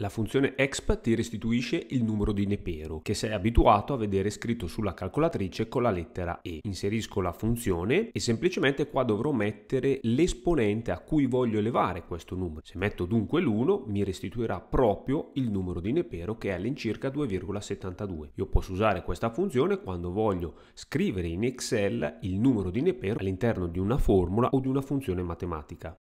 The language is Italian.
La funzione exp ti restituisce il numero di nepero che sei abituato a vedere scritto sulla calcolatrice con la lettera E. Inserisco la funzione e semplicemente qua dovrò mettere l'esponente a cui voglio elevare questo numero. Se metto dunque l'1 mi restituirà proprio il numero di nepero che è all'incirca 2,72. Io posso usare questa funzione quando voglio scrivere in Excel il numero di nepero all'interno di una formula o di una funzione matematica.